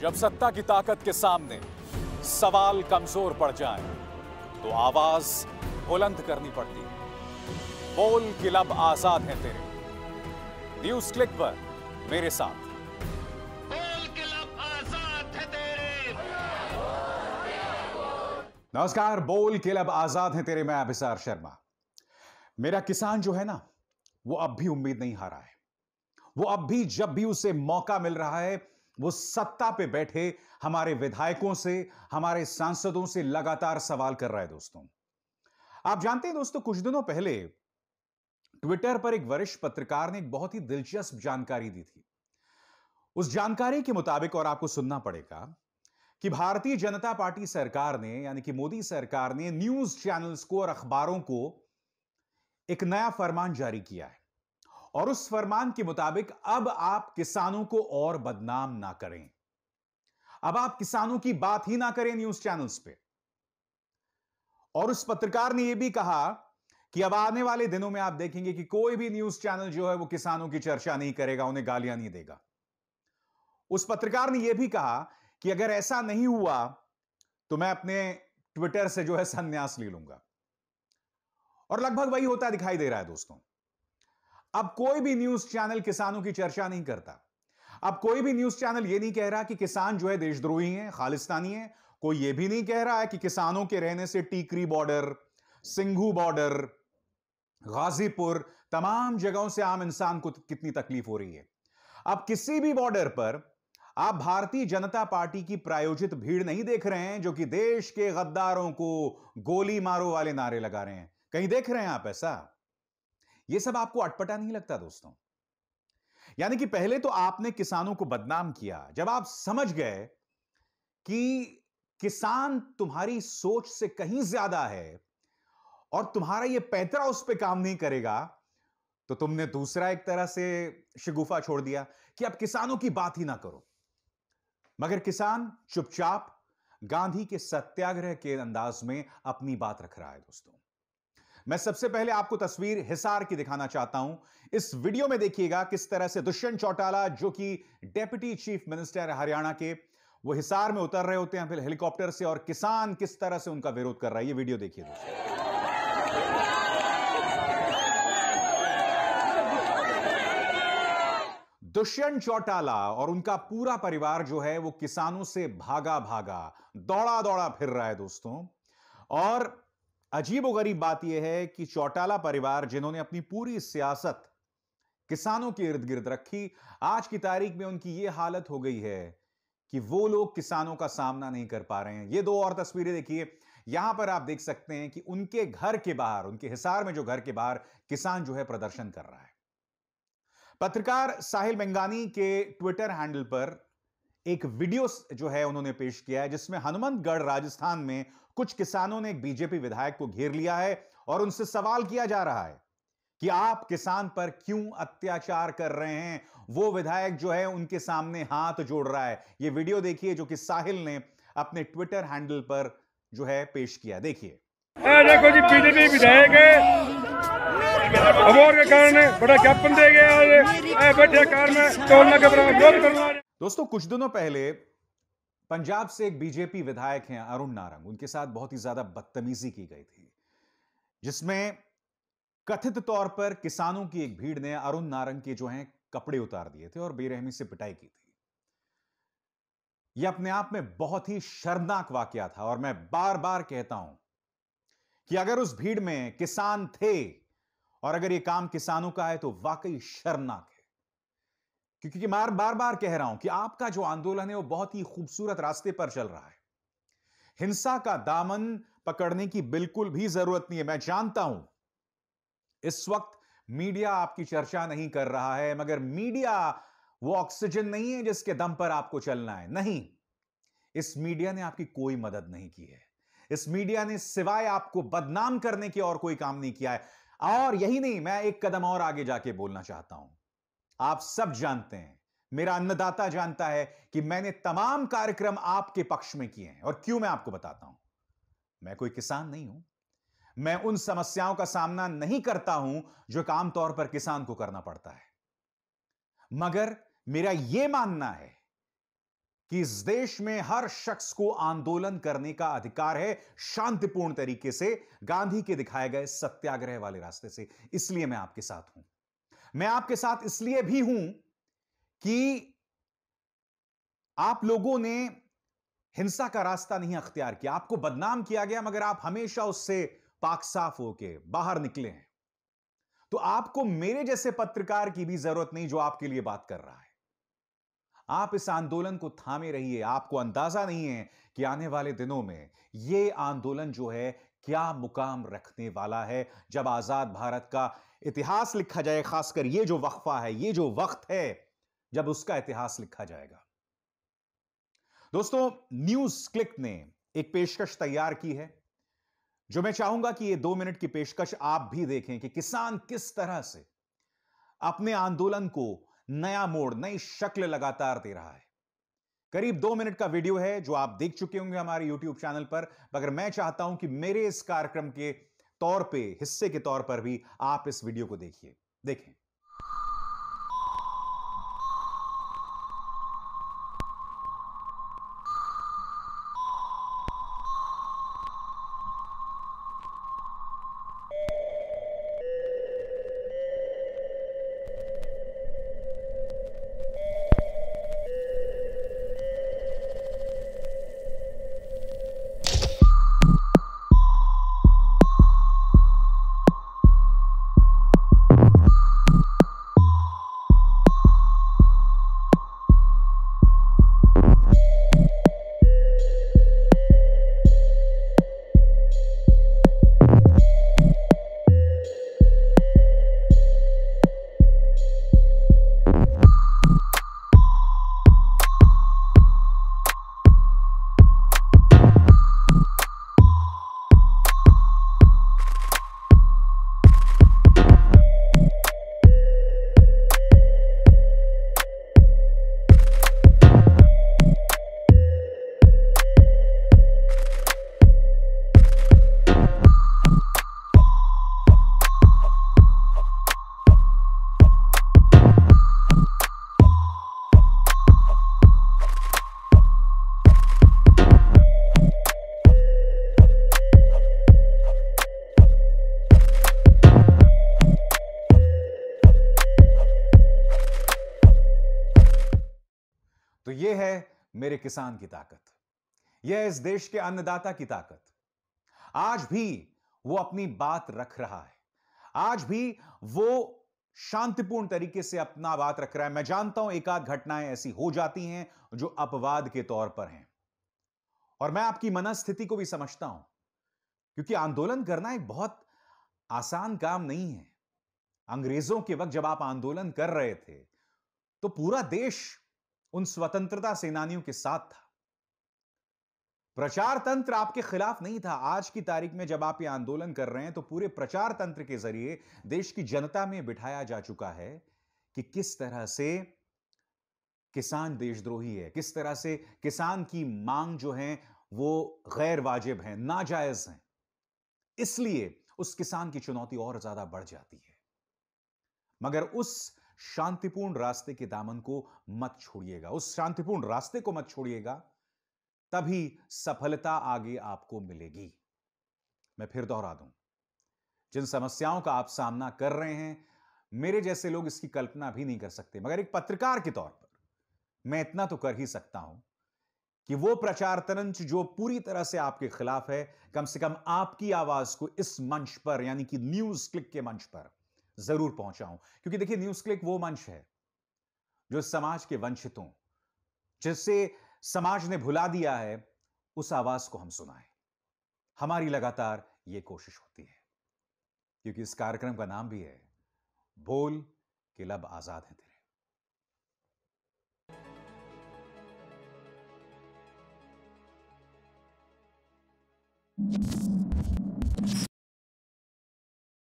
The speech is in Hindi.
जब सत्ता की ताकत के सामने सवाल कमजोर पड़ जाए तो आवाज बुलंद करनी पड़ती है बोल किलब लब आजाद है तेरे न्यूज क्लिक पर मेरे साथ नमस्कार बोल के लब आजाद है तेरे मैं अभिसार शर्मा मेरा किसान जो है ना वो अब भी उम्मीद नहीं हारा है वो अब भी जब भी उसे मौका मिल रहा है वो सत्ता पे बैठे हमारे विधायकों से हमारे सांसदों से लगातार सवाल कर रहा है दोस्तों आप जानते हैं दोस्तों कुछ दिनों पहले ट्विटर पर एक वरिष्ठ पत्रकार ने एक बहुत ही दिलचस्प जानकारी दी थी उस जानकारी के मुताबिक और आपको सुनना पड़ेगा कि भारतीय जनता पार्टी सरकार ने यानी कि मोदी सरकार ने न्यूज चैनल्स को और अखबारों को एक नया फरमान जारी किया है और उस फरमान के मुताबिक अब आप किसानों को और बदनाम ना करें अब आप किसानों की बात ही ना करें न्यूज चैनल्स पे और उस पत्रकार ने यह भी कहा कि अब आने वाले दिनों में आप देखेंगे कि कोई भी न्यूज चैनल जो है वो किसानों की चर्चा नहीं करेगा उन्हें गालियां नहीं देगा उस पत्रकार ने यह भी कहा कि अगर ऐसा नहीं हुआ तो मैं अपने ट्विटर से जो है संन्यास ले लूंगा और लगभग वही होता दिखाई दे रहा है दोस्तों अब कोई भी न्यूज चैनल किसानों की चर्चा नहीं करता अब कोई भी न्यूज चैनल यह नहीं कह रहा कि किसान जो है देशद्रोही है खालिस्तानी है कोई यह भी नहीं कह रहा है कि किसानों के रहने से टीकरी बॉर्डर सिंघू बॉर्डर गाजीपुर तमाम जगहों से आम इंसान को कितनी तकलीफ हो रही है अब किसी भी बॉर्डर पर आप भारतीय जनता पार्टी की प्रायोजित भीड़ नहीं देख रहे हैं जो कि देश के गद्दारों को गोली मारो वाले नारे लगा रहे हैं कहीं देख रहे हैं आप ऐसा यह सब आपको अटपटा नहीं लगता दोस्तों यानी कि पहले तो आपने किसानों को बदनाम किया जब आप समझ गए कि किसान तुम्हारी सोच से कहीं ज्यादा है और तुम्हारा यह पैतरा उस पर काम नहीं करेगा तो तुमने दूसरा एक तरह से शिगुफा छोड़ दिया कि अब किसानों की बात ही ना करो मगर किसान चुपचाप गांधी के सत्याग्रह के अंदाज में अपनी बात रख रहा है दोस्तों मैं सबसे पहले आपको तस्वीर हिसार की दिखाना चाहता हूं इस वीडियो में देखिएगा किस तरह से दुष्यंत चौटाला जो कि डेप्यूटी चीफ मिनिस्टर हरियाणा के वो हिसार में उतर रहे होते हैं फिर हेलीकॉप्टर से और किसान किस तरह से उनका विरोध कर रहा है ये वीडियो देखिए दोस्तों दुष्यंत चौटाला और उनका पूरा परिवार जो है वो किसानों से भागा भागा दौड़ा दौड़ा फिर रहा है दोस्तों और अजीबोगरीब बात यह है कि चौटाला परिवार जिन्होंने अपनी पूरी सियासत किसानों के इर्द गिर्द रखी आज की तारीख में उनकी यह हालत हो गई है कि वो लोग किसानों का सामना नहीं कर पा रहे हैं ये दो और तस्वीरें देखिए यहां पर आप देख सकते हैं कि उनके घर के बाहर उनके हिसार में जो घर के बाहर किसान जो है प्रदर्शन कर रहा है पत्रकार साहिल बेंगानी के ट्विटर हैंडल पर एक वीडियो जो है उन्होंने पेश किया है जिसमें हनुमंतगढ़ राजस्थान में कुछ किसानों ने एक बीजेपी विधायक को घेर लिया है और उनसे सवाल किया जा रहा है कि आप किसान पर क्यों अत्याचार कर रहे हैं वो विधायक जो है उनके सामने हाथ जोड़ रहा है ये वीडियो देखिए जो कि साहिल ने अपने ट्विटर हैंडल पर जो है पेश किया देखिए देखो जी बीजेपी विधायक है के कारण बड़ा ज्ञापन दे गया दोस्तों कुछ दिनों पहले पंजाब से एक बीजेपी विधायक हैं अरुण नारंग उनके साथ बहुत ही ज्यादा बदतमीजी की गई थी जिसमें कथित तौर पर किसानों की एक भीड़ ने अरुण नारंग के जो हैं कपड़े उतार दिए थे और बेरहमी से पिटाई की थी यह अपने आप में बहुत ही शर्मनाक वाकया था और मैं बार बार कहता हूं कि अगर उस भीड़ में किसान थे और अगर यह काम किसानों का है तो वाकई शर्मनाक क्योंकि मैं बार बार कह रहा हूं कि आपका जो आंदोलन है वो बहुत ही खूबसूरत रास्ते पर चल रहा है हिंसा का दामन पकड़ने की बिल्कुल भी जरूरत नहीं है मैं जानता हूं इस वक्त मीडिया आपकी चर्चा नहीं कर रहा है मगर मीडिया वो ऑक्सीजन नहीं है जिसके दम पर आपको चलना है नहीं इस मीडिया ने आपकी कोई मदद नहीं की है इस मीडिया ने सिवाय आपको बदनाम करने के और कोई काम नहीं किया है और यही नहीं मैं एक कदम और आगे जाके बोलना चाहता हूं आप सब जानते हैं मेरा अन्नदाता जानता है कि मैंने तमाम कार्यक्रम आपके पक्ष में किए हैं और क्यों मैं आपको बताता हूं मैं कोई किसान नहीं हूं मैं उन समस्याओं का सामना नहीं करता हूं जो एक आमतौर पर किसान को करना पड़ता है मगर मेरा यह मानना है कि इस देश में हर शख्स को आंदोलन करने का अधिकार है शांतिपूर्ण तरीके से गांधी के दिखाए गए सत्याग्रह वाले रास्ते से इसलिए मैं आपके साथ हूं मैं आपके साथ इसलिए भी हूं कि आप लोगों ने हिंसा का रास्ता नहीं अख्तियार किया आपको बदनाम किया गया मगर आप हमेशा उससे पाक साफ होके बाहर निकले हैं तो आपको मेरे जैसे पत्रकार की भी जरूरत नहीं जो आपके लिए बात कर रहा है आप इस आंदोलन को थामे रहिए आपको अंदाजा नहीं है कि आने वाले दिनों में यह आंदोलन जो है क्या मुकाम रखने वाला है जब आजाद भारत का इतिहास लिखा जाए खासकर ये जो वक्फा है ये जो वक्त है जब उसका इतिहास लिखा जाएगा दोस्तों न्यूज क्लिक ने एक पेशकश तैयार की है जो मैं चाहूंगा कि ये दो मिनट की पेशकश आप भी देखें कि किसान किस तरह से अपने आंदोलन को नया मोड़ नई शक्ल लगातार दे रहा है करीब दो मिनट का वीडियो है जो आप देख चुके होंगे हमारे यूट्यूब चैनल पर मगर मैं चाहता हूं कि मेरे इस कार्यक्रम के तौर पे हिस्से के तौर पर भी आप इस वीडियो को देखिए देखें मेरे किसान की ताकत यह इस देश के अन्नदाता की ताकत आज भी वो अपनी बात रख रहा है आज भी वो शांतिपूर्ण तरीके से अपना बात रख रहा है मैं जानता हूं एक आध घटनाएं ऐसी हो जाती हैं जो अपवाद के तौर पर हैं और मैं आपकी मनस्थिति को भी समझता हूं क्योंकि आंदोलन करना एक बहुत आसान काम नहीं है अंग्रेजों के वक्त जब आप आंदोलन कर रहे थे तो पूरा देश उन स्वतंत्रता सेनानियों के साथ था प्रचार तंत्र आपके खिलाफ नहीं था आज की तारीख में जब आप ये आंदोलन कर रहे हैं तो पूरे प्रचार तंत्र के जरिए देश की जनता में बिठाया जा चुका है कि किस तरह से किसान देशद्रोही है किस तरह से किसान की मांग जो है वो गैर वाजिब है नाजायज है इसलिए उस किसान की चुनौती और ज्यादा बढ़ जाती है मगर उस शांतिपूर्ण रास्ते के दामन को मत छोड़िएगा उस शांतिपूर्ण रास्ते को मत छोड़िएगा तभी सफलता आगे आपको मिलेगी मैं फिर दोहरा दूं जिन समस्याओं का आप सामना कर रहे हैं मेरे जैसे लोग इसकी कल्पना भी नहीं कर सकते मगर एक पत्रकार के तौर पर मैं इतना तो कर ही सकता हूं कि वो प्रचार तरंच जो पूरी तरह से आपके खिलाफ है कम से कम आपकी आवाज को इस मंच पर यानी कि न्यूज क्लिक के मंच पर जरूर पहुंचाऊं क्योंकि देखिए न्यूज क्लिक वो मंच है जो समाज के वंचितों जिससे समाज ने भुला दिया है उस आवाज को हम सुनाए हमारी लगातार ये कोशिश होती है क्योंकि इस कार्यक्रम का नाम भी है बोल के लब आजाद है तेरे you